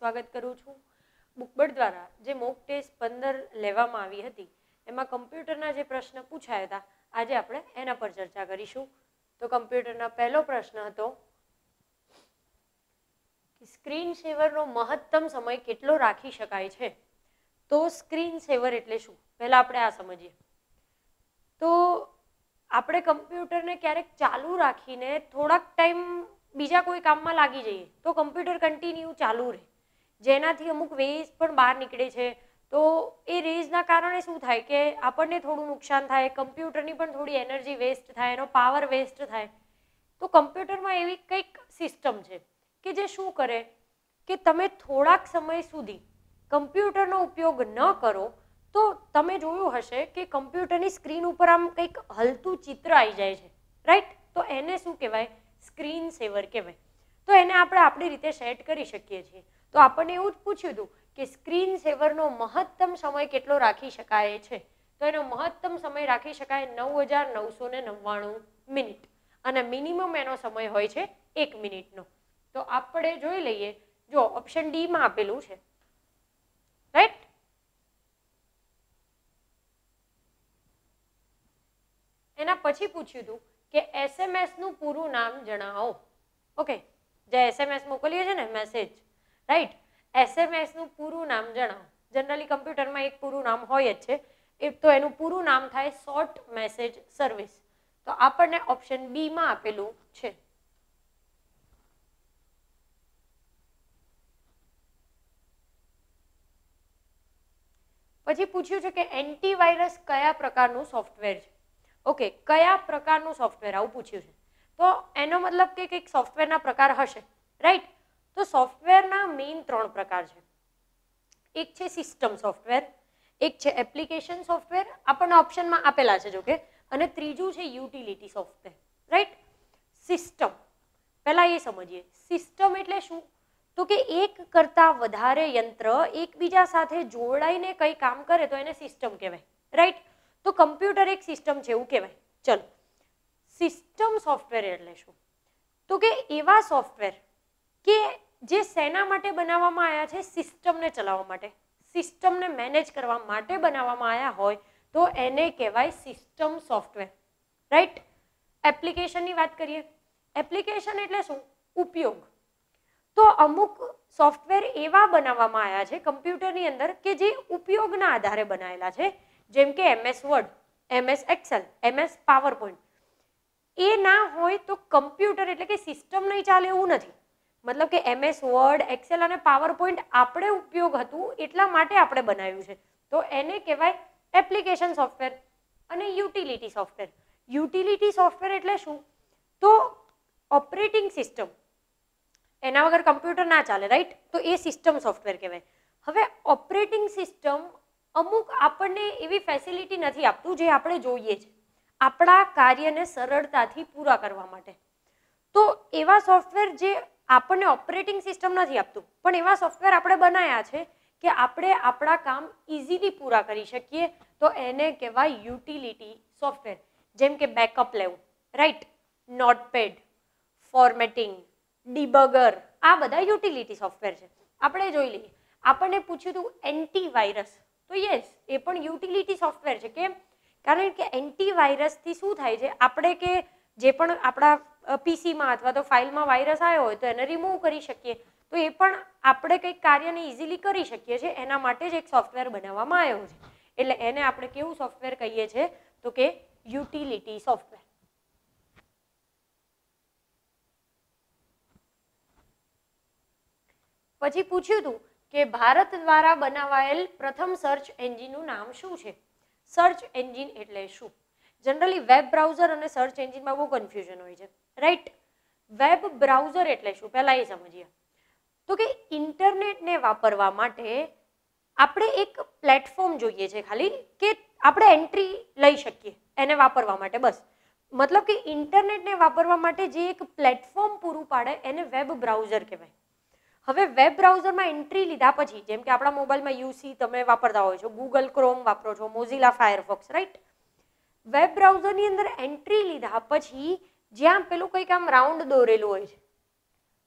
સ્વાગત કરું છું બુકબર્ડ દ્વારા જે મોક ટેસ્ટ પંદર લેવામાં આવી હતી એમાં કમ્પ્યુટરના જે પ્રશ્ન પૂછાયા હતા આજે આપણે એના પર ચર્ચા કરીશું તો કમ્પ્યુટરના પહેલો પ્રશ્ન હતો સ્ક્રીન સેવરનો મહત્તમ સમય કેટલો રાખી શકાય છે તો સ્ક્રીન સેવર એટલે શું પહેલા આપણે આ સમજીએ તો આપણે કમ્પ્યુટરને ક્યારેક ચાલુ રાખીને થોડાક ટાઈમ બીજા કોઈ કામમાં લાગી જઈએ તો કમ્પ્યુટર કન્ટિન્યુ ચાલુ રહે જેનાથી અમુક વેઝ પણ બહાર નીકળે છે તો એ રેઝના કારણે શું થાય કે આપણને થોડું નુકસાન થાય કમ્પ્યુટરની પણ થોડી એનર્જી વેસ્ટ થાય એનો પાવર વેસ્ટ થાય તો કમ્પ્યુટરમાં એવી કંઈક સિસ્ટમ છે કે જે શું કરે કે તમે થોડાક સમય સુધી કમ્પ્યુટરનો ઉપયોગ ન કરો તો તમે જોયું હશે કે કમ્પ્યુટરની સ્ક્રીન ઉપર આમ કંઈક હલતું ચિત્ર આવી જાય છે રાઈટ તો એને શું કહેવાય સ્ક્રીન સેવર કહેવાય તો એને આપણે આપણી રીતે સેટ કરી શકીએ છીએ તો આપણને એવું જ પૂછ્યું હતું કે સ્ક્રીન સેવરનો મહત્તમ સમય કેટલો રાખી શકાય છે તો એનો મહત્તમ સમય રાખી શકાય નવ હજાર નવસો નવ્વાણું મિનિટ અને મિનિમમ એનો સમય હોય છે એક મિનિટનો તો આપણે જોઈ લઈએ જો ઓપ્શન ડીમાં આપેલું છે રાઈટ એના પછી પૂછ્યું હતું કે એસએમએસ નું પૂરું નામ જણાવો ઓકે જે એસએમએસ મોકલીએ છે ને મેસેજ રાઈટ એસએમએસનું પૂરું નામ જણાવો જનરલી કમ્પ્યુટરમાં એક પૂરું નામ હોય જ છે એ તો એનું પૂરું નામ થાય શોર્ટ મેસેજ સર્વિસ તો આપણને ઓપ્શન બીમાં આપેલું છે પછી પૂછ્યું છે કે એન્ટીવાયરસ કયા પ્રકારનું સોફ્ટવેર છે ઓકે કયા પ્રકારનું સોફ્ટવેર આવું પૂછ્યું છે તો એનો મતલબ કે કંઈક સોફ્ટવેરના પ્રકાર હશે રાઈટ તો સોફ્ટવેરના મેઇન ત્રણ પ્રકાર છે એક છે સિસ્ટમ સોફ્ટવેર એક છે એપ્લિકેશન સોફ્ટવેર આપણને ઓપ્શનમાં આપેલા છે જોકે અને ત્રીજું છે યુટિલિટી સોફ્ટવેર રાઈટ સિસ્ટમ પહેલાં એ સમજીએ સિસ્ટમ એટલે શું તો કે એક કરતાં વધારે યંત્ર એકબીજા સાથે જોડાઈને કંઈ કામ કરે તો એને સિસ્ટમ કહેવાય રાઈટ તો કમ્પ્યુટર એક સિસ્ટમ છે એવું કહેવાય ચલો સિસ્ટમ સોફ્ટવેર એટલે શું તો કે એવા સોફ્ટવેર કે જે સેના માટે બનાવવામાં આવ્યા છે સિસ્ટમને ચલાવવા માટે સિસ્ટમને મેનેજ કરવા માટે બનાવવામાં આવ્યા હોય તો એને કહેવાય સિસ્ટમ સોફ્ટવેર રાઈટ એપ્લિકેશનની વાત કરીએ એપ્લિકેશન એટલે શું ઉપયોગ તો અમુક સોફ્ટવેર એવા બનાવવામાં આવ્યા છે કમ્પ્યુટરની અંદર કે જે ઉપયોગના આધારે બનાવેલા છે જેમ કે MS Word MS Excel MS PowerPoint એ ના હોય તો કમ્પ્યુટર એટલે કે સિસ્ટમ નહીં ચાલે એવું નથી મતલબ કે એમએસ વર્ડ એક્સેલ અને પાવર પોઈન્ટ આપણે ઉપયોગ હતું એટલા માટે આપણે બનાવ્યું છે તો એને કહેવાય એપ્લિકેશન સોફ્ટવેર અને યુટિલિટી સોફ્ટવેર યુટિલિટી સોફ્ટવેર એટલે શું તો ઓપરેટિંગ સિસ્ટમ એના વગર કમ્પ્યુટર ના ચાલે રાઈટ તો એ સિસ્ટમ સોફ્ટવેર કહેવાય હવે ઓપરેટિંગ સિસ્ટમ અમુક આપણને એવી ફેસિલિટી નથી આપતું જે આપણે જોઈએ છે આપણા કાર્યને સરળતાથી પૂરા કરવા માટે તો એવા સોફ્ટવેર જે આપણને ઓપરેટિંગ સિસ્ટમ નથી આપતું પણ એવા સોફ્ટવેર આપણે બનાવ્યા છે કે આપણે આપણા કામ ઇઝીલી પૂરા કરી શકીએ તો એને કહેવાય યુટિલિટી સોફ્ટવેર જેમ કે બેકઅપ લેવું રાઈટ નોટપેડ ફોર્મેટિંગ ડિબગર આ બધા યુટિલિટી સોફ્ટવેર છે આપણે જોઈ લઈએ આપણને પૂછ્યું હતું એન્ટીવાયરસ તો યસ એ પણ યુટિલિટી સોફ્ટવેર છે કેમ કારણ કે એન્ટીવાયરસથી શું થાય છે આપણે કે જે પણ આપણા પીસીમાં અથવા તો ફાઇલમાં વાયરસ આવ્યો હોય તો એને રિમૂવ કરી શકીએ તો એ પણ આપણે કંઈક કાર્યને ઇઝીલી કરી શકીએ છીએ એના માટે જ એક સોફ્ટવેર બનાવવામાં આવ્યો છે એટલે એને આપણે કેવું સોફ્ટવેર કહીએ છીએ તો કે યુટિલિટી સોફ્ટવેર પછી પૂછ્યું હતું કે ભારત દ્વારા બનાવાયેલ પ્રથમ સર્ચ એન્જિનનું નામ શું છે સર્ચ એન્જિન એટલે શું જનરલી વેબ બ્રાઉઝર અને સર્ચ એન્જિનમાં બહુ કન્ફ્યુઝન હોય છે રાઈટ વેબ બ્રાઉઝર એટલે શું પહેલાં એ સમજીએ તો કે ઇન્ટરનેટને વાપરવા માટે આપણે એક પ્લેટફોર્મ જોઈએ છે ખાલી કે આપણે એન્ટ્રી લઈ શકીએ એને વાપરવા માટે બસ મતલબ કે ઇન્ટરનેટને વાપરવા માટે જે એક પ્લેટફોર્મ પૂરું પાડે એને વેબ બ્રાઉઝર કહેવાય હવે વેબ બ્રાઉઝરમાં એન્ટ્રી લીધા પછી જેમ કે આપણા મોબાઈલમાં યુસી તમે વાપરતા હોય છો ગૂગલ ક્રોમ વાપરો છો મોઝિલા ફાયરફોક્સ રાઈટ વેબ બ્રાઉઝરની અંદર એન્ટ્રી લીધા પછી જ્યાં પેલું કંઈક આમ રાઉન્ડ દોરેલું હોય છે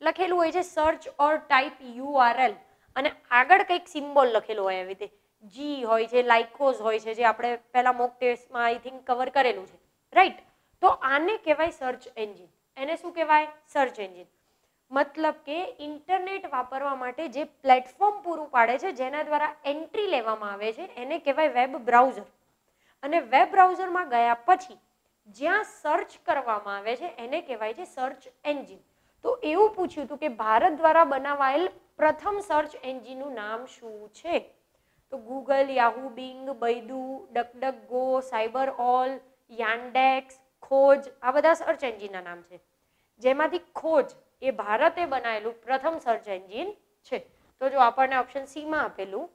લખેલું હોય છે સર્ચ ઓર ટાઈપ યુઆરએલ અને આગળ કંઈક સિમ્બોલ લખેલો હોય એવી રીતે જી હોય છે લાઇકોઝ હોય છે જે આપણે પહેલાં મોક ટેસ્ટમાં આઈ થિંક કવર કરેલું છે રાઈટ તો આને કહેવાય સર્ચ એન્જિન એને શું કહેવાય સર્ચ એન્જિન મતલબ કે ઇન્ટરનેટ વાપરવા માટે જે પ્લેટફોર્મ પૂરું પાડે છે જેના દ્વારા એન્ટ્રી લેવામાં આવે છે એને કહેવાય વેબ બ્રાઉઝર અને વેબ બ્રાઉઝરમાં ગયા પછી જ્યાં સર્ચ કરવામાં આવે છે એને કહેવાય છે સર્ચ એન્જિન તો એવું પૂછ્યું હતું કે ભારત દ્વારા બનાવાયેલ પ્રથમ સર્ચ એન્જિનનું નામ શું છે તો Google Yahoo Bing Baidu DuckDuckGo cyber all Yandex ખોજ આ બધા સર્ચ એન્જિનના નામ છે જેમાંથી ખોજ એ ભારતે બનાવેલું પ્રથમ સર્ચ એન્જિન છે તો જો આપણને ઓપ્શન સીમાં આપેલું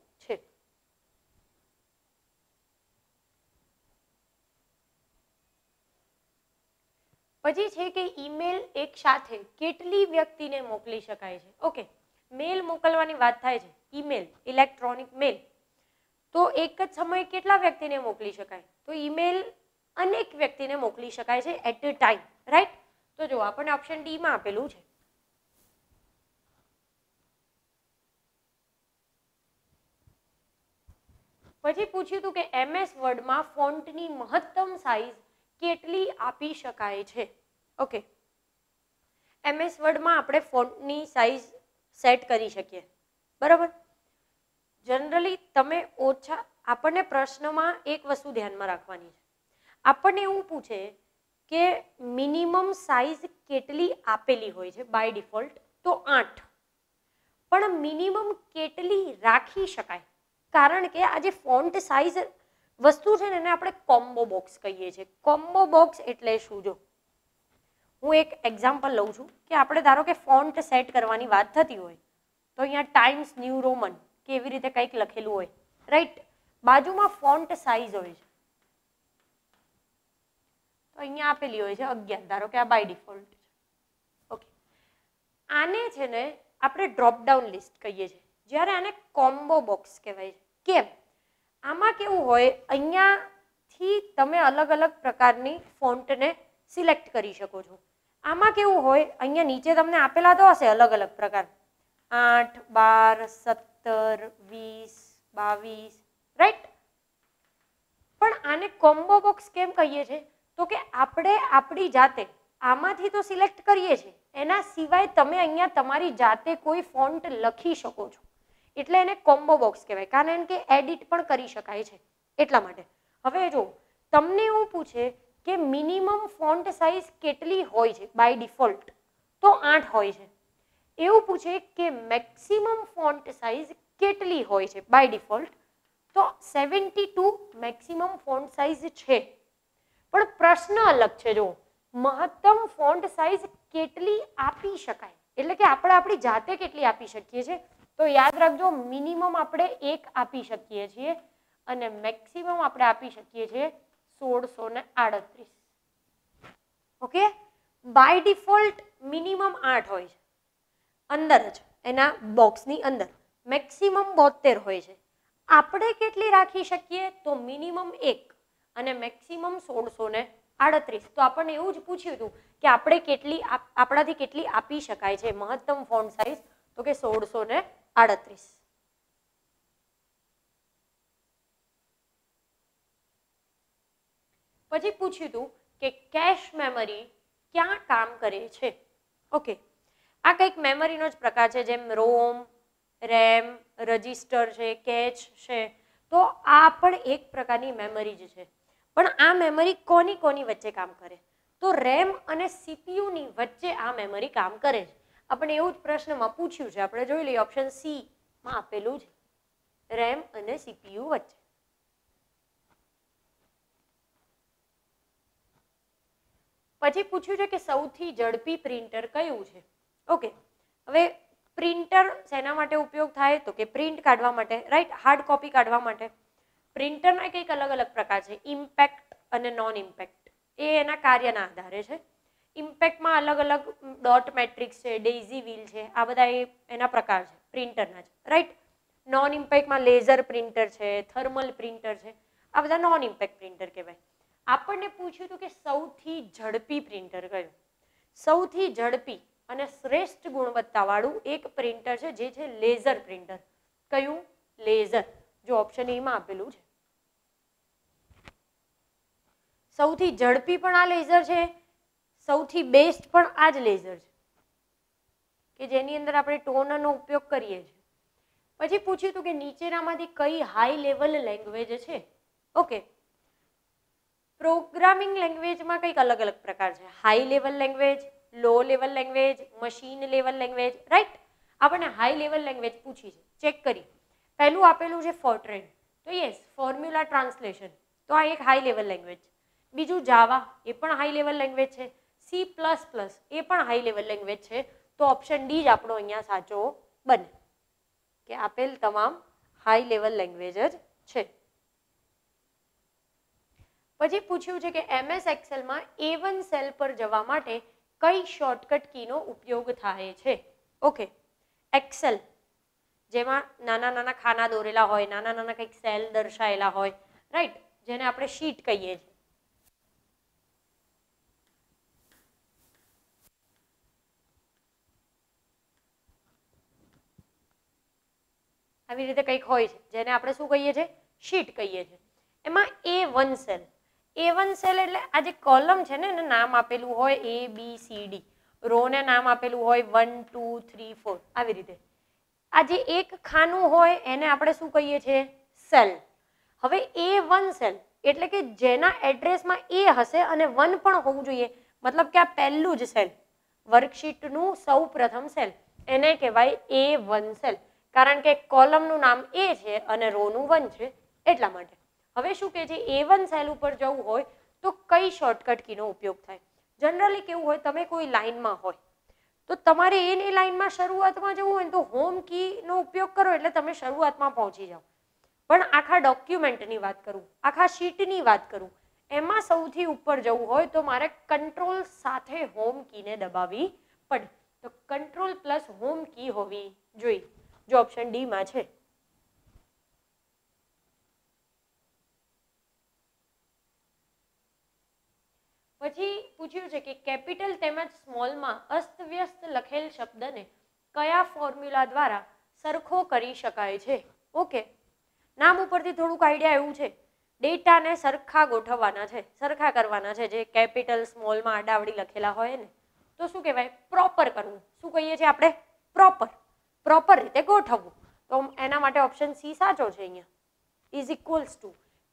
પછી છે કે ઈમેલ એક સાથે કેટલી વ્યક્તિને મોકલી શકાય છે ઓકે મેલ મોકલવાની વાત થાય છે ઈમેલ ઇલેક્ટ્રોનિક મેલ તો એક જ સમયે કેટલા વ્યક્તિને મોકલી શકાય તો ઈમેલ અનેક વ્યક્તિને મોકલી શકાય છે એટ અ ટાઈમ રાઈટ તો જો આપણને ઓપ્શન ડીમાં આપેલું છે પછી પૂછ્યું હતું કે એમએસ વર્ડમાં ફોન્ટની મહત્તમ સાઇઝ કેટલી આપી શકાય છે ઓકે એમએસ વર્ડમાં આપણે ફોન્ટની સાઇઝ સેટ કરી શકીએ બરાબર જનરલી તમે ઓછા આપણને પ્રશ્નમાં એક વસ્તુ ધ્યાનમાં રાખવાની છે આપણને એવું પૂછે કે મિનિમમ સાઇઝ કેટલી આપેલી હોય છે બાય ડિફોલ્ટ તો આઠ પણ મિનિમમ કેટલી રાખી શકાય કારણ કે આજે ફોન્ટ સાઇઝ વસ્તુ છે ને એને આપણે કોમ્બો બોક્સ કહીએ છીએ કોમ્બો બોક્સ એટલે શું જો હું એક એક્ઝામ્પલ લઉં છું કે આપણે ધારો કે ફોન્ટ સેટ કરવાની વાત થતી હોય તો અહીંયા ટાઈમ્સ ન્યૂ રોમન કે એવી રીતે કંઈક લખેલું હોય રાઈટ બાજુમાં ફોન્ટ સાઇઝ હોય છે તો અહીંયા આપેલી હોય છે અગિયાર ધારો કે આ બાય ડિફોલ્ટ છે ઓકે આને છે ને આપણે ડ્રોપડાઉન લિસ્ટ કહીએ છીએ જ્યારે આને કોમ્બો બોક્સ કહેવાય છે કેમ આમાં કેવું હોય અહીંયાથી તમે અલગ અલગ પ્રકારની ફોન્ટને સિલેક્ટ કરી શકો છો આમાં કેવું હોય અહીંયા નીચે તમને આપેલા તો હશે અલગ અલગ પ્રકાર આઠ બાર સત્તર વીસ બાવીસ રાઈટ પણ આને કોમ્બો બોક્સ કેમ કહીએ છીએ તો કે આપણે આપણી જાતે આમાંથી તો સિલેક્ટ કરીએ છીએ એના સિવાય તમે અહીંયા તમારી જાતે કોઈ ફોન્ટ લખી શકો છો એટલે એને કોમ્બો બોક્સ કહેવાય કારણ કે એડિટ પણ કરી શકાય છે એટલા માટે હવે જો તમને એવું પૂછે કે મિનિમમ ફોન્ટ સાઇઝ કેટલી હોય છે બાય ડિફોલ્ટ તો આઠ હોય છે એવું પૂછે કે મેક્સિમમ ફોન્ટ સાઇઝ કેટલી હોય છે બાય ડિફોલ્ટ તો seventy two maximum font size છે પણ પ્રશ્ન અલગ છે જો મહત્તમ ફોન્ટ સાઇઝ કેટલી આપી શકાય એટલે કે આપણે આપણી જાતે કેટલી આપી શકીએ છીએ તો યાદ રાખજો મિનિમમ આપણે એક આપી શકીએ છીએ અને મેક્સિમમ આપણે આપી શકીએ છીએ સોળસો ને આડત્રીસ ઓકે બાય ડિફોલ્ટ મિનિમમ આઠ હોય છે અંદર જ એના બોક્સની અંદર મેક્સિમમ બોતેર હોય છે આપણે કેટલી રાખી શકીએ તો મિનિમમ એક અને મેક્સિમમ સોળસો ને આડત્રીસ તો આપણને એવું જ પૂછ્યું હતું કે આપણે કેટલી આપણાથી કેટલી આપી શકાય છે મહત્તમ ફોન્ટ સાઈઝ તો કે સોળસો ને આડત્રીસ પછી પૂછ્યું હતું કે કેશ મેમરી ક્યાં કામ કરે છે ઓકે આ કંઈક મેમરીનો જ પ્રકાર છે જેમ રોમ રેમ રજિસ્ટર છે કેચ છે તો આ પણ એક પ્રકારની મેમરી જ છે પણ આ મેમરી કોની કોની વચ્ચે કામ કરે તો રેમ અને સીપીયુની વચ્ચે આ મેમરી કામ કરે છે આપણે એવું જ પ્રશ્નમાં પૂછ્યું છે આપણે જોઈ લઈએ ઓપ્શન સી માં આપેલું છે રેમ અને સીપીયુ વચ્ચે પછી પૂછ્યું છે કે સૌથી ઝડપી પ્રિન્ટર કયું છે ઓકે હવે પ્રિન્ટર શેના માટે ઉપયોગ થાય તો કે પ્રિન્ટ કાઢવા માટે રાઈટ હાર્ડ કોપી કાઢવા માટે પ્રિન્ટરના કંઈક અલગ અલગ પ્રકાર છે ઇમ્પેક્ટ અને નોન ઇમ્પેક્ટ એ એના કાર્યના આધારે છે ઇમ્પેક્ટમાં અલગ અલગ ડોટ મેટ્રિક્સ છે ડેઇઝી વ્હીલ છે આ બધા એ એના પ્રકાર છે પ્રિન્ટરના છે રાઈટ નોન ઇમ્પેક્ટમાં લેઝર પ્રિન્ટર છે થર્મલ પ્રિન્ટર છે આ બધા નોન ઇમ્પેક્ટ પ્રિન્ટર કહેવાય આપણને પૂછ્યું હતું કે સૌથી ઝડપી પ્રિન્ટર કયું સૌથી ઝડપી અને શ્રેષ્ઠ ગુણવત્તાવાળું એક પ્રિન્ટર છે જે છે લેઝર પ્રિન્ટર કયું લેઝર જો ઓપ્શન એમાં આપેલું છે સૌથી ઝડપી પણ આ લેઝર છે સૌથી બેસ્ટ પણ આ જ લેઝર છે કે જેની અંદર આપણે ટોનનો ઉપયોગ કરીએ છીએ પછી પૂછ્યું હતું કે નીચેનામાંથી કઈ હાઈ લેવલ લેંગ્વેજ છે ઓકે પ્રોગ્રામિંગ લેંગ્વેજમાં કંઈક અલગ અલગ પ્રકાર છે high level language low level language machine level language right આપણને હાઈ લેવલ લેંગ્વેજ પૂછી છે ચેક કરી પહેલું આપેલું છે ફોર્ટ્રેન તો યસ ફોર્મ્યુલા ટ્રાન્સલેશન તો આ એક હાઈ લેવલ લેંગ્વેજ બીજું જાવા એ પણ હાઈ લેવલ લેંગ્વેજ છે સી પ્લસ પ્લસ એ પણ હાઈ લેવલ લેંગ્વેજ છે તો ઓપ્શન ડી જ આપણો અહીંયા સાચો બને કે આપેલ તમામ હાઈ લેવલ લેંગ્વેજ જ છે પછી પૂછ્યું છે કે એમએસ એક્સેલમાં એ વન સેલ પર જવા માટે કઈ શોર્ટકટ કીનો ઉપયોગ થાય છે ઓકે એક્સેલ જેમાં નાના નાના ખાના દોરેલા હોય નાના નાના કંઈક સેલ દર્શાયેલા હોય રાઈટ જેને આપણે શીટ કહીએ છીએ આવી રીતે કંઈક હોય છે જેને આપણે શું કહીએ છીએ શીટ કહીએ છીએ એમાં A one cell A one cell એટલે આ જે કોલમ છે ને એને નામ આપેલું હોય એ બી સી ડી રોને નામ આપેલું હોય વન ટુ થ્રી ફોર આવી રીતે આ જે એક ખાનું હોય એને આપણે શું કહીએ છીએ સેલ હવે એ વન સેલ એટલે કે જેના એડ્રેસમાં એ હશે અને વન પણ હોવું જોઈએ મતલબ કે આ પહેલું જ સેલ વર્કશીટનું સૌ પ્રથમ સેલ એને કહેવાય એ વન સેલ કારણ કે કોલમનું નામ એ છે અને રોનું વન છે એટલા માટે હવે શું કે છે એ વન સેલ ઉપર જવું હોય તો કઈ શોર્ટકટ કીનો ઉપયોગ થાય જનરલી કેવું હોય તમે કોઈ લાઇનમાં હોય તો તમારે એ લાઇનમાં શરૂઆતમાં જવું હોય તો હોમ કીનો ઉપયોગ કરો એટલે તમે શરૂઆતમાં પહોંચી જાઓ પણ આખા ડોક્યુમેન્ટની વાત કરું આખા શીટની વાત કરું એમાં સૌથી ઉપર જવું હોય તો મારે કંટ્રોલ સાથે હોમ કીને દબાવી પડે તો કંટ્રોલ પ્લસ હોમ કી હોવી જોઈએ જો ઓપ્શન ડીમાં છે પછી પૂછ્યું છે કે કેપિટલ તેમજ સ્મોલમાં અસ્તવ્યસ્ત લખેલ શબ્દને કયા ફોર્મ્યુલા દ્વારા સરખો કરી શકાય છે ઓકે નામ ઉપરથી થોડુંક આઈડિયા એવું છે ડેટાને સરખા ગોઠવવાના છે સરખા કરવાના છે જે કેપિટલ સ્મોલમાં આડાવડી લખેલા હોય ને તો શું કહેવાય પ્રોપર કરવું શું કહીએ છીએ આપણે પ્રોપર પ્રોપર રીતે ગોઠવવું તો એના માટે ઓપ્શન સી સાચો છે અહીંયા ઇઝ ઇક્વલ્સ ટુ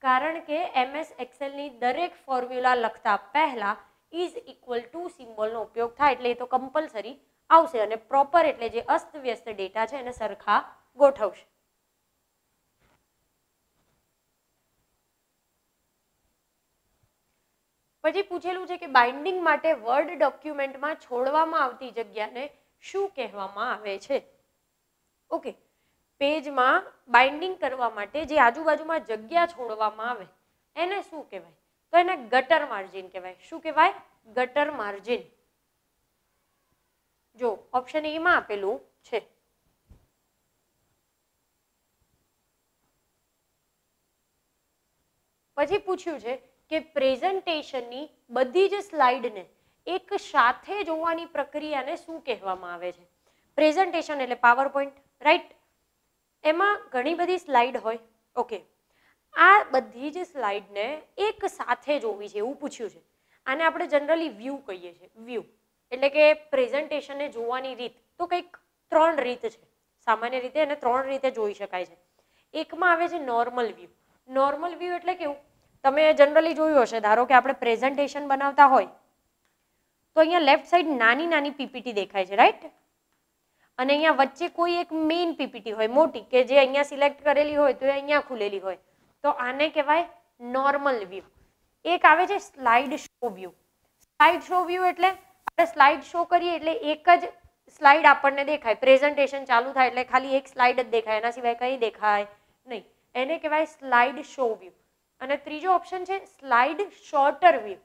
કારણ કે એમએસ એક્સેલની દરેક ફોર્મ્યુલા લખતા પહેલાં ઇઝ ઇક્વલ ટુ સિમ્બોલનો ઉપયોગ થાય એટલે એ તો કમ્પલસરી આવશે અને પ્રોપર એટલે જે અસ્તવ્યસ્ત ડેટા છે એને સરખા ગોઠવશે પછી પૂછેલું છે કે બાઇન્ડિંગ માટે વર્ડ ડોક્યુમેન્ટમાં છોડવામાં આવતી જગ્યાને શું કહેવામાં આવે છે ઓકે પેજમાં બાઇન્ડિંગ કરવા માટે જે આજુબાજુમાં જગ્યા છોડવામાં આવે એને શું કહેવાય તો એને ગટર માર્જિન કહેવાય શું કહેવાય ગટર માર્જિન જો ઓપ્શન એમાં આપેલું છે પછી પૂછ્યું છે કે પ્રેઝન્ટેશનની બધી જ સ્લાઇડને એક સાથે જોવાની પ્રક્રિયાને શું કહેવામાં આવે છે પ્રેઝન્ટેશન એટલે પાવર રાઈટ એમાં ઘણી બધી સ્લાઇડ હોય ઓકે આ બધી જ સ્લાઇડને એક સાથે જોવી છે એવું પૂછ્યું છે આને આપણે જનરલી વ્યૂ કહીએ છીએ વ્યૂ એટલે કે પ્રેઝન્ટેશનને જોવાની રીત તો કંઈક ત્રણ રીત છે સામાન્ય રીતે એને ત્રણ રીતે જોઈ શકાય છે એકમાં આવે છે નોર્મલ વ્યૂ નોર્મલ વ્યૂ એટલે કેવું તમે જનરલી જોયું હશે ધારો કે આપણે પ્રેઝન્ટેશન બનાવતા હોય તો અહીંયા લેફ્ટ સાઈડ નાની નાની પીપીટી દેખાય છે રાઈટ અને અહીંયા વચ્ચે કોઈ એક મેઇન પીપીટી હોય મોટી કે જે અહીંયા સિલેક્ટ કરેલી હોય તો એ અહીંયા ખુલેલી હોય તો આને કહેવાય નોર્મલ વ્યૂ એક આવે છે slide show view slide show view એટલે આપણે સ્લાઇડ શો કરીએ એટલે એક જ સ્લાઇડ આપણને દેખાય પ્રેઝન્ટેશન ચાલુ થાય એટલે ખાલી એક સ્લાઇડ જ દેખાય એના સિવાય કંઈ દેખાય નહીં એને કહેવાય સ્લાઇડ શો વ્યૂ અને ત્રીજો ઓપ્શન છે સ્લાઇડ શોર્ટર વ્યૂ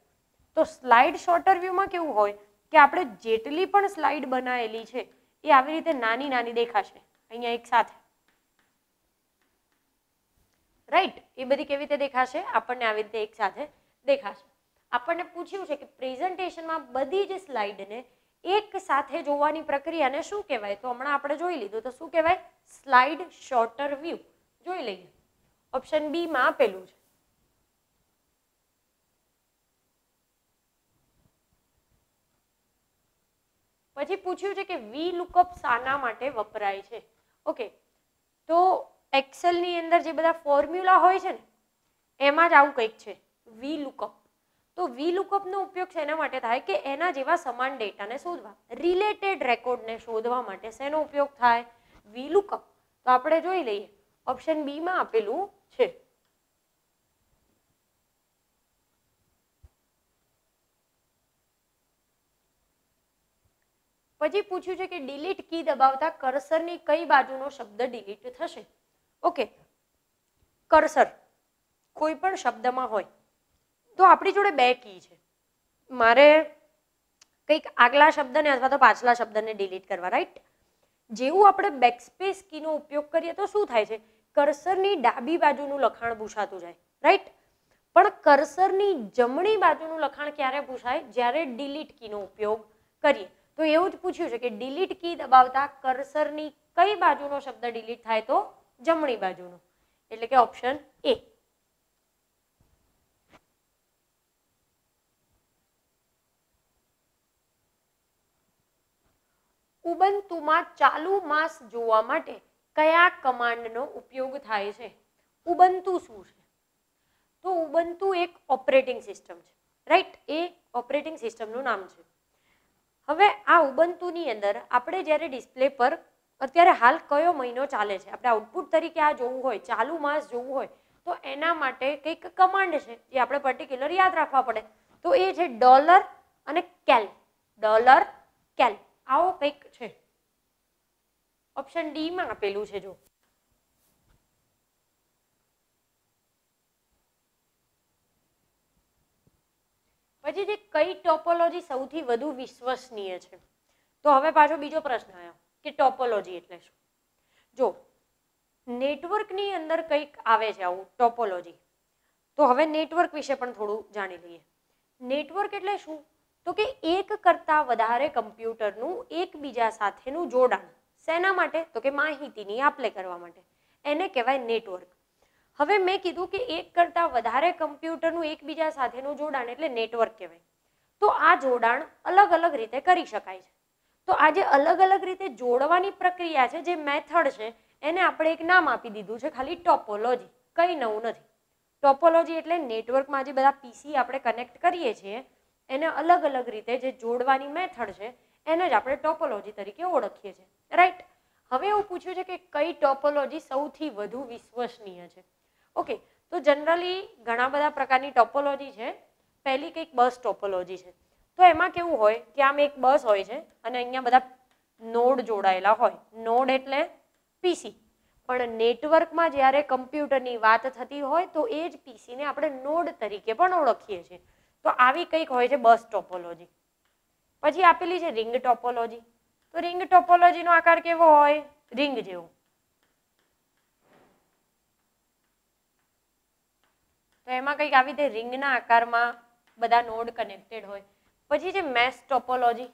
તો સ્લાઇડ શોર્ટર વ્યૂમાં કેવું હોય કે આપણે જેટલી પણ સ્લાઇડ બનાવેલી છે એ આવી રીતે નાની નાની દેખાશે અહીંયા એક સાથે રાઈટ એ બધી કેવી રીતે દેખાશે આપણને આવી રીતે એક સાથે દેખાશે આપણને પૂછ્યું છે કે પ્રેઝન્ટેશનમાં બધી જ સ્લાઇડને એક સાથે જોવાની પ્રક્રિયાને શું કહેવાય તો હમણાં આપણે જોઈ લીધું તો શું કહેવાય સ્લાઇડ શોર્ટર વ્યૂ જોઈ લઈએ ઓપ્શન બીમાં આપેલું છે પછી પૂછ્યું છે કે વી લુકઅપ શાના માટે વપરાય છે ઓકે તો એક્સેલની અંદર જે બધા ફોર્મ્યુલા હોય છે ને એમાં જ આવું કંઈક છે વી લુકઅપ તો વી લુકઅપનો ઉપયોગ શેના માટે થાય કે એના જેવા સમાન ડેટાને શોધવા રિલેટેડ રેકોર્ડને શોધવા માટે શેનો ઉપયોગ થાય વી લુકઅપ તો આપણે જોઈ લઈએ ઓપ્શન બીમાં આપેલું છે પછી પૂછ્યું છે કે ડિલીટ કી દબાવતા કર્સરની કઈ બાજુનો શબ્દ ડિલીટ થશે ઓકે કરસર કોઈ પણ શબ્દમાં હોય તો આપણી જોડે બે કી છે મારે કંઈક આગલા શબ્દને અથવા તો પાછલા શબ્દને ડિલીટ કરવા રાઈટ જેવું આપણે બેકસ્પેસ કીનો ઉપયોગ કરીએ તો શું થાય છે કર્સરની ડાબી બાજુનું લખાણ પૂછાતું જાય રાઈટ પણ કરસરની જમણી બાજુનું લખાણ ક્યારે પૂછાય જ્યારે ડિલીટ કીનો ઉપયોગ કરીએ તો એવું જ પૂછ્યું છે કે ડિલીટ કી દબાવતા કર્સરની કઈ બાજુનો શબ્દ ડિલીટ થાય તો જમણી બાજુનો એટલે કે ઓપ્શન એ ઉબંતુમાં ચાલુ માસ જોવા માટે કયા કમાન્ડનો ઉપયોગ થાય છે ઉબંતુ શું છે તો ઉબંતુ એક ઓપરેટિંગ સિસ્ટમ છે રાઈટ એ ઓપરેટિંગ સિસ્ટમનું નામ છે હવે આ ઉબંતુની અંદર આપણે જ્યારે ડિસ્પ્લે પર અત્યારે હાલ કયો મહિનો ચાલે છે આપણે આઉટપુટ તરીકે આ જોવું હોય ચાલુ માસ જોવું હોય તો એના માટે કંઈક કમાન્ડ છે જે આપણે પર્ટિક્યુલર યાદ રાખવા પડે તો એ છે ડોલર અને કેલ ડોલર કેલ આવો કંઈક છે ઓપ્શન ડીમાં આપેલું છે જો કઈ ટોપોલોજી સૌથી વધુ વિશ્વસનીય છે તો હવે પાછો બીજો પ્રશ્ન આવ્યો કે ટોપોલોજી એટલે શું જો નેટવર્કની અંદર કંઈક આવે છે આવું ટોપોલોજી તો હવે નેટવર્ક વિશે પણ થોડું જાણી લઈએ નેટવર્ક એટલે શું તો કે એક કરતાં વધારે કમ્પ્યુટરનું એકબીજા સાથેનું જોડાણ શેના માટે તો કે માહિતીની આપલે કરવા માટે એને કહેવાય નેટવર્ક હવે મેં કીધું કે એક કરતાં વધારે કમ્પ્યુટરનું એકબીજા સાથેનું જોડાણ એટલે નેટવર્ક કહેવાય તો આ જોડાણ અલગ અલગ રીતે કરી શકાય છે તો આ જે અલગ અલગ રીતે જોડવાની પ્રક્રિયા છે જે મેથડ છે એને આપણે એક નામ આપી દીધું છે ખાલી ટોપોલોજી કંઈ નવું નથી ટોપોલોજી એટલે નેટવર્કમાં જે બધા પીસી આપણે કનેક્ટ કરીએ છીએ એને અલગ અલગ રીતે જે જોડવાની મેથડ છે એને જ આપણે ટોપોલોજી તરીકે ઓળખીએ છીએ રાઈટ હવે એવું પૂછ્યું છે કે કઈ ટોપોલોજી સૌથી વધુ વિશ્વસનીય છે ઓકે તો જનરલી ઘણા બધા પ્રકારની ટોપોલોજી છે પહેલી કંઈક બસ ટોપોલોજી છે તો એમાં કેવું હોય કે આમ એક બસ હોય છે અને અહીંયા બધા નોડ જોડાયેલા હોય નોડ એટલે પીસી પણ નેટવર્કમાં જ્યારે કમ્પ્યુટરની વાત થતી હોય તો એ જ પીસીને આપણે નોડ તરીકે પણ ઓળખીએ છીએ તો આવી કંઈક હોય છે બસ ટોપોલોજી પછી આપેલી છે રિંગ ટોપોલોજી તો રિંગ ટોપોલોજીનો આકાર કેવો હોય રિંગ જેવો તો એમાં કંઈક આવી રીતે રિંગના આકારમાં બધા નોડ કનેક્ટેડ હોય પછી છે મેશ ટોપોલોજી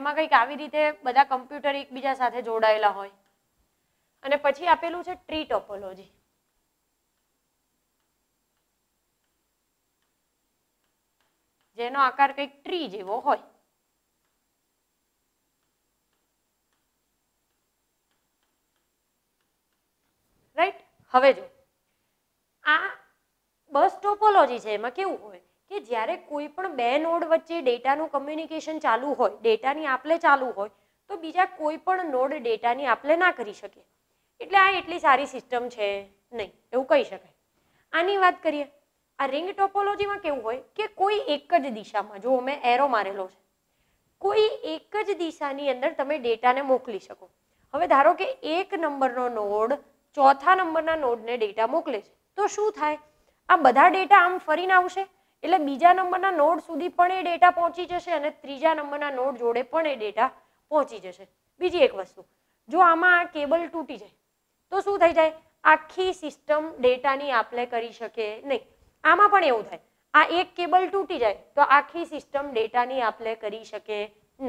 એમાં કંઈક આવી રીતે બધા કમ્પ્યુટર એકબીજા સાથે જોડાયેલા હોય અને પછી આપેલું છે ટ્રી ટોપોલોજી જેનો આકાર કંઈક ટ્રી જેવો હોય હવે જો આ બસ ટોપોલોજી છે એમાં કેવું હોય કે જ્યારે કોઈ પણ બે નોડ વચ્ચે ડેટાનું કમ્યુનિકેશન ચાલુ હોય ડેટાની આપલે ચાલુ હોય તો બીજા કોઈ પણ નોડ ડેટાની આપલે ના કરી શકે એટલે આ એટલી સારી સિસ્ટમ છે નહીં એવું કહી શકાય આની વાત કરીએ આ રિંગ ટોપોલોજીમાં કેવું હોય કે કોઈ એક જ દિશામાં જો અમે એરો મારેલો છે કોઈ એક જ દિશાની અંદર તમે ડેટાને મોકલી શકો હવે ધારો કે એક નંબરનો નોડ ચોથા નંબરના નોડને ડેટા મોકલે છે તો શું થાય આ બધા ડેટા આમ ફરીને આવશે એટલે બીજા નંબરના નોડ સુધી પણ એ ડેટા પહોંચી જશે અને ત્રીજા નંબરના નોડ જોડે પણ એ ડેટા પહોંચી જશે બીજી એક વસ્તુ જો આમાં આ કેબલ તૂટી જાય તો શું થઈ જાય આખી સિસ્ટમ ડેટાની આપલે કરી શકે નહીં આમાં પણ એવું થાય આ એક કેબલ તૂટી જાય તો આખી સિસ્ટમ ડેટાની આપલે કરી શકે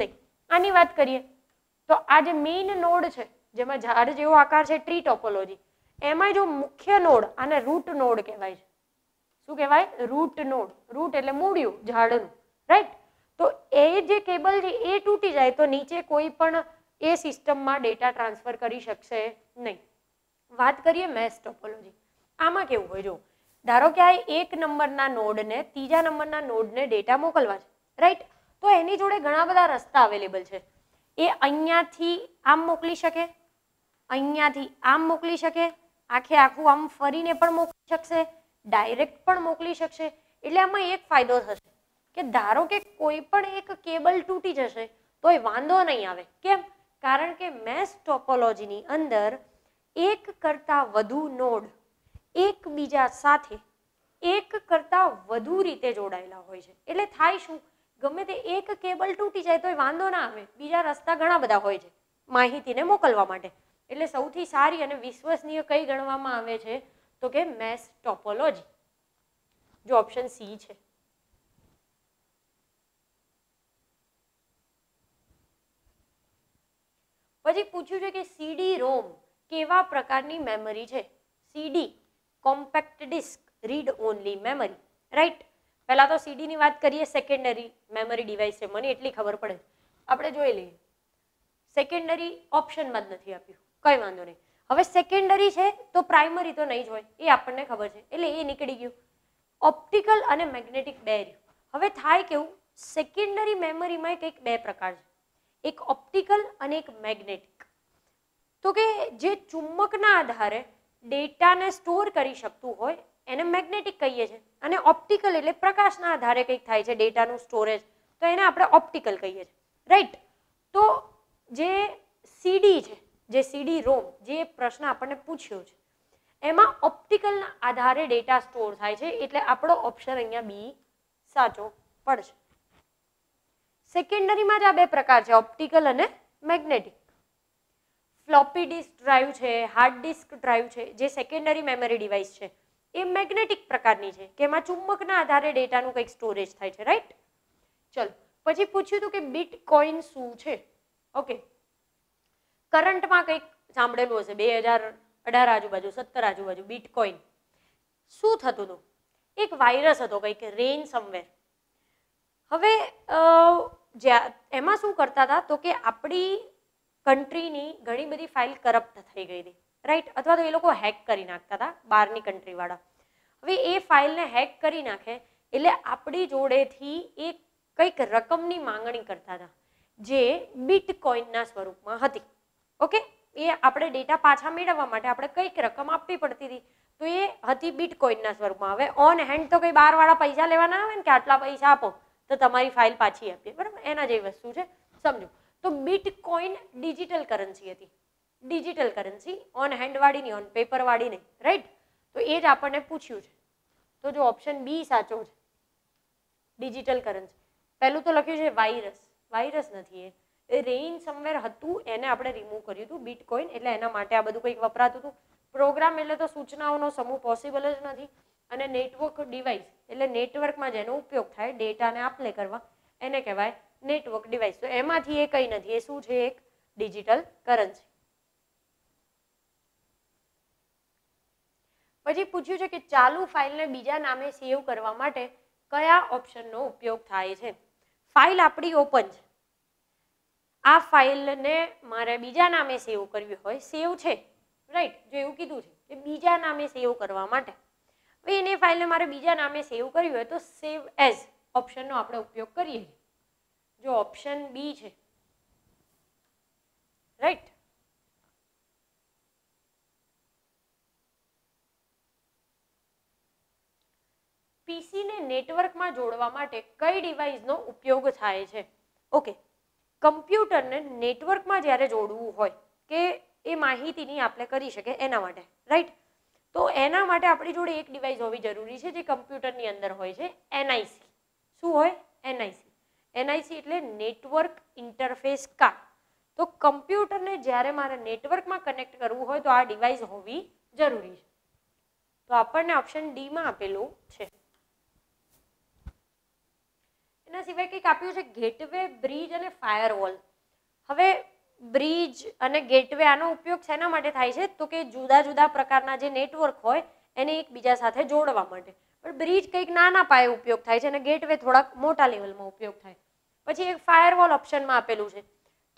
નહીં આની વાત કરીએ તો આ જે મેઇન નોડ છે જેમાં ઝાડ જેવો આકાર છે ટ્રી ટોપોલોજી એમાં જો મુખ્ય નોડ આને રૂટ નોડ કહેવાય છે શું કહેવાય રૂટ નોડ રૂટ એટલે મૂળિયું ઝાડનું રાઈટ તો એ જે કેબલ છે એ તૂટી જાય તો નીચે કોઈ પણ એ સિસ્ટમમાં ડેટા ટ્રાન્સફર કરી શકશે નહીં વાત કરીએ મેસ ટોપોલોજી આમાં કેવું હોય જો ધારો કે આ એક નંબરના નોડને ત્રીજા નંબરના નોડને ડેટા મોકલવા છે રાઈટ તો એની જોડે ઘણા બધા રસ્તા અવેલેબલ છે એ અહીંયાથી આમ મોકલી શકે અહીંયાથી આમ મોકલી શકે આખે આખું આમ ફરીને પણ મોકલી શકશે ડાયરેક્ટ પણ મોકલી શકશે એટલે આમાં એક ફાયદો થશે કે ધારો કે કોઈ પણ એક કેબલ તૂટી જશે તો એ વાંધો નહીં આવે કેમ કારણ કે મેસ ટોપોલોજીની અંદર એક કરતાં વધુ નોડ એકબીજા સાથે એક કરતાં વધુ રીતે જોડાયેલા હોય છે એટલે થાય શું ગમે તે એક કેબલ તૂટી જાય તો એ વાંધો ના આવે બીજા રસ્તા ઘણા બધા હોય છે માહિતીને મોકલવા માટે એટલે સૌથી સારી અને વિશ્વસનીય કઈ ગણવામાં આવે છે તો કે મેસ ટોપોલોજી જો ઓપ્શન સી છે પછી પૂછ્યું છે કે સીડી રોમ કેવા પ્રકારની મેમરી છે CD compact disc read only memory right પહેલાં તો સીડીની વાત કરીએ સેકન્ડરી મેમરી ડિવાઇસ છે મને એટલી ખબર પડે આપણે જોઈ લઈએ સેકન્ડરી ઓપ્શનમાં જ નથી આપ્યું કંઈ વાંધો નહીં હવે સેકન્ડરી છે તો પ્રાઇમરી તો નહીં જ હોય એ આપણને ખબર છે એટલે એ નીકળી ગયું ઓપ્ટિકલ અને મેગ્નેટિક બે હવે થાય કેવું સેકન્ડરી મેમરીમાં કંઈક બે પ્રકાર છે એક ઓપ્ટિકલ અને એક મેગ્નેટિક તો કે જે ચુંબકના આધારે ડેટાને સ્ટોર કરી શકતું હોય એને મેગ્નેટિક કહીએ છીએ અને ઓપ્ટિકલ એટલે પ્રકાશના આધારે કંઈક થાય છે ડેટાનું સ્ટોરેજ તો એને આપણે ઓપ્ટિકલ કહીએ છીએ રાઈટ તો જે સીડી છે જે સીડી રોમ જે પ્રશ્ન આપણને પૂછ્યો છે એમાં ઓપ્ટિકલના આધારે ડેટા સ્ટોર થાય છે એટલે આપણો ઓપ્શન અહીંયા બી સાચો પડશે સેકન્ડરીમાં જ આ બે પ્રકાર છે ઓપ્ટિકલ અને મેગ્નેટિક ફ્લોપી ડિસ્ક ડ્રાઈવ છે હાર્ડ ડિસ્ક ડ્રાઈવ છે જે સેકન્ડરી મેમરી ડિવાઇસ છે એ મેગ્નેટિક પ્રકારની છે કે એમાં ચુંબકના આધારે ડેટાનું કંઈક સ્ટોરેજ થાય છે રાઈટ ચલો પછી પૂછ્યું હતું કે બીટ કોઈન શું છે ઓકે કરંટમાં કંઈક સાંભળેલું હશે બે હજાર અઢાર આજુબાજુ સત્તર આજુબાજુ બીટ શું થતું હતું એક વાયરસ હતો કંઈક રેન સમવેર હવે જ્યાં એમાં શું કરતા હતા તો કે આપણી કન્ટ્રીની ઘણી બધી ફાઇલ કરપ્ટ થઈ ગઈ હતી રાઈટ અથવા તો એ લોકો હેક કરી નાખતા હતા બહારની કન્ટ્રીવાળા હવે એ ફાઇલને હેક કરી નાખે એટલે આપણી જોડેથી એ કંઈક રકમની માંગણી કરતા હતા જે બિટકોઇનના સ્વરૂપમાં હતી ઓકે એ આપણે ડેટા પાછા મેળવવા માટે આપણે કંઈક રકમ આપવી પડતી હતી તો એ હતી બિટકોઇનના સ્વરૂપમાં હવે ઓન હેન્ડ તો કંઈ બારવાળા પૈસા લેવાના આવે ને કે આટલા પૈસા આપો તો તમારી ફાઇલ પાછી આપીએ બરાબર એના જેવી વસ્તુ છે સમજો તો બિટકોઇન ડિજિટલ કરન્સી હતી ડિજિટલ કરન્સી ઓન હેન્ડવાળી નહીં ઓન પેપરવાળી નહીં રાઈટ તો એ જ આપણને પૂછ્યું છે તો જો ઓપ્શન બી સાચો છે ડિજિટલ કરન્સી પહેલું તો લખ્યું છે વાયરસ વાયરસ નથી એ એ રેઇન સમવેર હતું એને આપણે રિમૂવ કર્યું હતું બિટકોઇન એટલે એના માટે આ બધું કંઈક વપરાતું હતું પ્રોગ્રામ એટલે તો સૂચનાઓનો સમૂહ પોસિબલ જ નથી અને નેટવર્ક ડિવાઇસ એટલે નેટવર્કમાં જેનો ઉપયોગ થાય ડેટાને આપલે કરવા એને કહેવાય નેટવર્ક ડિવાઇસ તો એમાંથી એ કંઈ નથી એ શું છે એક ડિજિટલ કરન્સી પછી પૂછ્યું છે કે ચાલુ ફાઇલને બીજા નામે સેવ કરવા માટે કયા ઓપ્શનનો ઉપયોગ થાય છે ફાઇલ આપણી ઓપન છે આ ફાઇલને મારે બીજા નામે સેવ કરવી હોય સેવ છે રાઈટ જો એવું કીધું છે કે બીજા નામે સેવ કરવા માટે હવે એને ફાઇલને મારે બીજા નામે સેવ કરવી હોય તો સેવ એઝ ઓપ્શનનો આપણે ઉપયોગ કરીએ જો ઓપ્શન બી છે રાઈટ પીસીને નેટવર્કમાં જોડવા માટે કઈ ડિવાઇસનો ઉપયોગ થાય છે ઓકે કમ્પ્યુટરને નેટવર્કમાં જ્યારે જોડવું હોય કે એ માહિતીની આપણે કરી શકે એના માટે રાઈટ તો એના માટે આપણી જોડે એક ડિવાઇસ હોવી જરૂરી છે જે કમ્પ્યુટરની અંદર હોય છે એનઆઈસી શું હોય એનઆઈસી એનઆઈસી એટલે નેટવર્ક ઇન્ટરફેસ કાર્ડ તો કમ્પ્યુટરને જ્યારે મારે નેટવર્કમાં કનેક્ટ કરવું હોય તો આ ડિવાઇસ હોવી જરૂરી છે તો આપણને ઓપ્શન ડીમાં આપેલું છે એના સિવાય કંઈક આપ્યું છે ગેટવે બ્રિજ અને ફાયરવોલ હવે બ્રિજ અને ગેટવે આનો ઉપયોગ શેના માટે થાય છે તો કે જુદા જુદા પ્રકારના જે નેટવર્ક હોય એને એકબીજા સાથે જોડવા માટે પણ બ્રિજ કંઈક નાના પાયે ઉપયોગ થાય છે અને ગેટવે થોડાક મોટા લેવલમાં ઉપયોગ થાય પછી એક ફાયરવોલ ઓપ્શનમાં આપેલું છે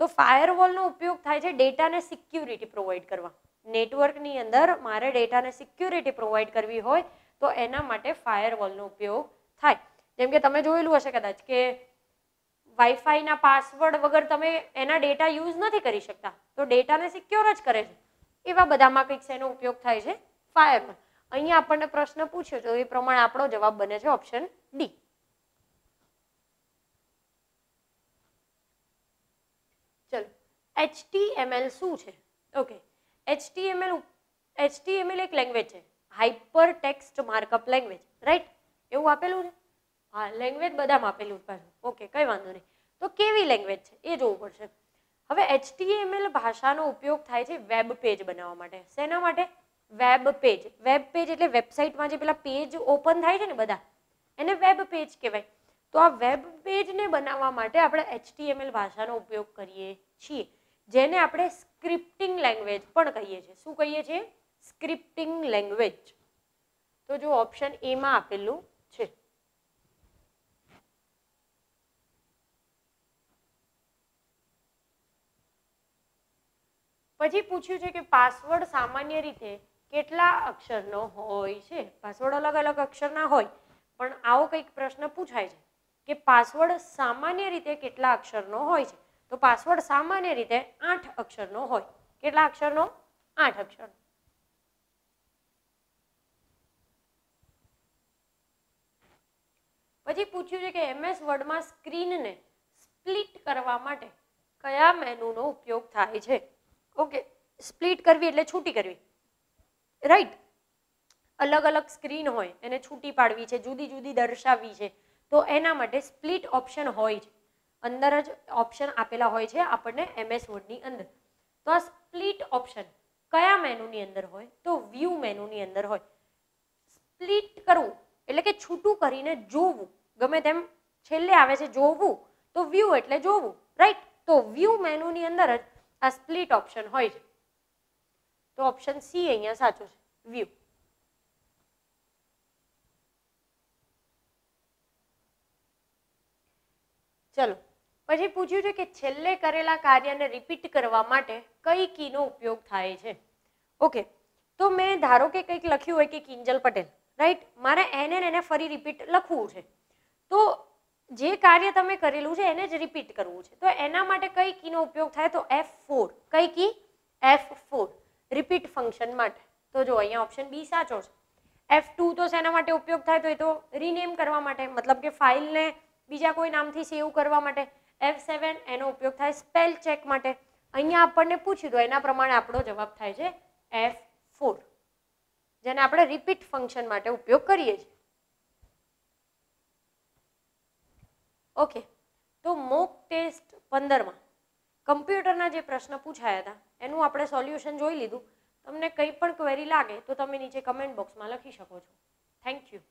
તો ફાયરવોલનો ઉપયોગ થાય છે ડેટાને સિક્યુરિટી પ્રોવાઈડ કરવા નેટવર્કની અંદર મારે ડેટાને સિક્યુરિટી પ્રોવાઈડ કરવી હોય તો એના માટે ફાયરવોલનો ઉપયોગ થાય જેમ કે તમે જોયેલું હશે કદાચ કે વાઈફાઈના પાસવર્ડ વગર તમે એના ડેટા યુઝ નથી કરી શકતા તો ડેટાને સિક્યોર જ કરે છે એવા બધામાં કંઈક એનો ઉપયોગ થાય છે ફાયરમાં અહીંયા આપણને પ્રશ્ન પૂછ્યો તો એ પ્રમાણે આપણો જવાબ બને છે ઓપ્શન ડી ચલો એચટીએમએલ શું છે ઓકે એચટીએમએલ એચટીએમએલ એક લેંગ્વેજ છે hypertext markup language right એવું આપેલું છે હા લેંગ્વેજ બધામાં આપેલું પાછું ઓકે કંઈ વાંધો નહીં તો કેવી લેંગ્વેજ છે એ જોવું પડશે હવે એચટીએમએલ ભાષાનો ઉપયોગ થાય છે વેબ પેજ બનાવવા માટે શેના માટે વેબ પેજ વેબ પેજ એટલે વેબસાઇટમાં જે પેલા પેજ ઓપન થાય છે ને બધા એને વેબ પેજ કહેવાય તો આ વેબ પેજને બનાવવા માટે આપણે એચટીએમએલ ભાષાનો ઉપયોગ કરીએ છીએ જેને આપણે સ્ક્રિપ્ટિંગ લેંગ્વેજ પણ કહીએ છીએ શું કહીએ છીએ સ્ક્રિપ્ટિંગ લેંગ્વેજ તો જો ઓપ્શન એમાં આપેલું પછી પૂછ્યું છે કે પાસવર્ડ સામાન્ય રીતે કેટલા અક્ષરનો હોય છે પાસવર્ડ અલગ અલગ અક્ષરના હોય પણ આવો કંઈક પ્રશ્ન પૂછાય છે કે પાસવર્ડ સામાન્ય રીતે કેટલા અક્ષરનો હોય છે તો પાસવર્ડ સામાન્ય રીતે આઠ અક્ષરનો હોય કેટલા અક્ષરનો આઠ અક્ષર પછી પૂછ્યું છે કે એમએસ વર્ડમાં સ્ક્રીનને સ્પ્લિટ કરવા માટે કયા મેનુનો ઉપયોગ થાય છે ઓકે સ્પ્લિટ કરવી એટલે છૂટી કરવી રાઈટ અલગ અલગ સ્ક્રીન હોય એને છૂટી પાડવી છે જુદી જુદી દર્શાવવી છે તો એના માટે સ્પ્લિટ ઓપ્શન હોય છે અંદર જ ઓપ્શન આપેલા હોય છે આપણને એમએસ વર્ડની અંદર તો આ સ્પ્લિટ ઓપ્શન કયા મેનુની અંદર હોય તો વ્યૂ મેનુની અંદર હોય સ્પ્લિટ કરવું એટલે કે છૂટું કરીને જોવું ગમે તેમ છેલ્લે આવે છે જોવું તો વ્યૂ એટલે જોવું રાઈટ તો વ્યૂ મેનુની અંદર જ આ સ્પ્લિટ ઓપ્શન હોય છે તો ઓપ્શન સી અહીંયા સાચો છે વ્યૂ ચલો પછી પૂછ્યું છે કે છેલ્લે કરેલા કાર્યને રિપીટ કરવા માટે કઈ કીનો ઉપયોગ થાય છે ઓકે તો મેં ધારો કે કંઈક લખ્યું હોય કે કિંજલ પટેલ રાઈટ મારે એને એને ફરી રિપીટ લખવું છે તો જે કાર્ય તમે કરેલું છે એને જ રિપીટ કરવું છે તો એના માટે કઈ કીનો ઉપયોગ થાય તો એફ ફોર કઈ key F four repeat function માટે તો જો અહીંયા ઓપ્શન બી સાચો છે એફ તો શેના માટે ઉપયોગ થાય તો એ તો રીનેમ કરવા માટે મતલબ કે ફાઇલને બીજા કોઈ નામથી સેવ કરવા માટે એફ સેવન એનો ઉપયોગ થાય સ્પેલ ચેક માટે અહીંયા આપણને પૂછી દો એના પ્રમાણે આપણો જવાબ થાય છે એફ ફોર જેને આપણે રિપીટ ફંક્શન માટે ઉપયોગ કરીએ છીએ ઓકે તો મોક ટેસ્ટ પંદરમાં કમ્પ્યુટરના જે પ્રશ્ન પૂછાયા હતા એનું આપણે સોલ્યુશન જોઈ લીધું તમને કંઈ પણ ક્વેરી લાગે તો તમે નીચે કમેન્ટ બોક્સમાં લખી શકો છો થેન્ક યુ